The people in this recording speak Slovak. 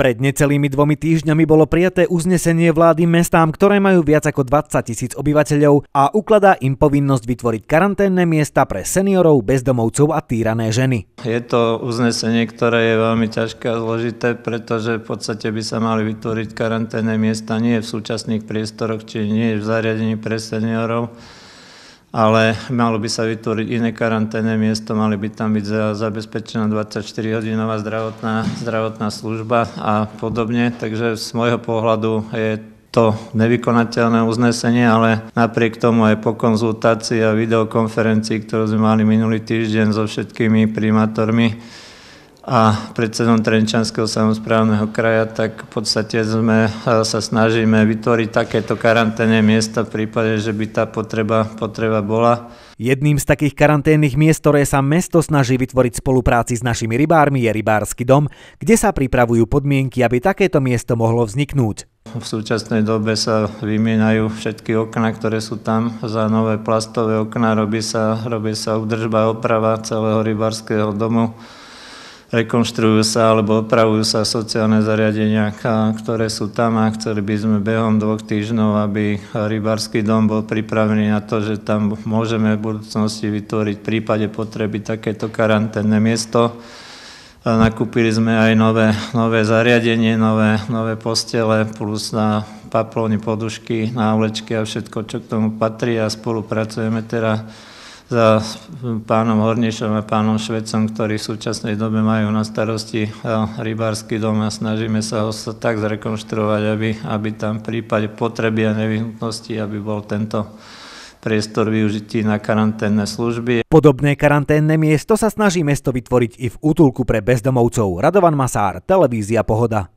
Pred necelými dvomi týždňami bolo prijaté uznesenie vlády mestám, ktoré majú viac ako 20 tisíc obyvateľov a ukladá im povinnosť vytvoriť karanténne miesta pre seniorov, bezdomovcov a týrané ženy. Je to uznesenie, ktoré je veľmi ťažké a zložité, pretože v podstate by sa mali vytvoriť karanténne miesta nie v súčasných priestoroch, či nie v zariadení pre seniorov, ale malo by sa vytvoriť iné karanténne miesto, mali by tam byť zabezpečená 24-hodinová zdravotná, zdravotná služba a podobne. Takže z môjho pohľadu je to nevykonateľné uznesenie, ale napriek tomu aj po konzultácii a videokonferencii, ktorú sme mali minulý týždeň so všetkými primátormi, a predsedom Trenčanského samozprávneho kraja, tak v podstate sme e, sa snažíme vytvoriť takéto karanténne miesta v prípade, že by tá potreba, potreba bola. Jedným z takých karanténnych miest, ktoré sa mesto snaží vytvoriť spolupráci s našimi rybármi, je rybársky dom, kde sa pripravujú podmienky, aby takéto miesto mohlo vzniknúť. V súčasnej dobe sa vymieňajú všetky okná, ktoré sú tam za nové plastové okná, robí sa, robí sa udržba, oprava celého rybárskeho domu rekonštruujú sa alebo opravujú sa sociálne zariadenia, ktoré sú tam a chceli by sme behom dvoch týždňov, aby rybarský dom bol pripravený na to, že tam môžeme v budúcnosti vytvoriť v prípade potreby takéto karanténne miesto. Nakúpili sme aj nové, nové zariadenie, nové, nové postele, plus na paplóny, podušky, návlečky a všetko, čo k tomu patrí a spolupracujeme teda za pánom Hornišom a pánom švedcom, ktorí v súčasnej dobe majú na starosti e, rybársky dom a snažíme sa ho tak zrekonštruovať, aby, aby tam v prípade potreby a nevyhnutnosti, aby bol tento priestor využití na karanténne služby. Podobné karanténne miesto sa snaží mesto vytvoriť i v útulku pre bezdomovcov. Radovan Masár, Televízia Pohoda.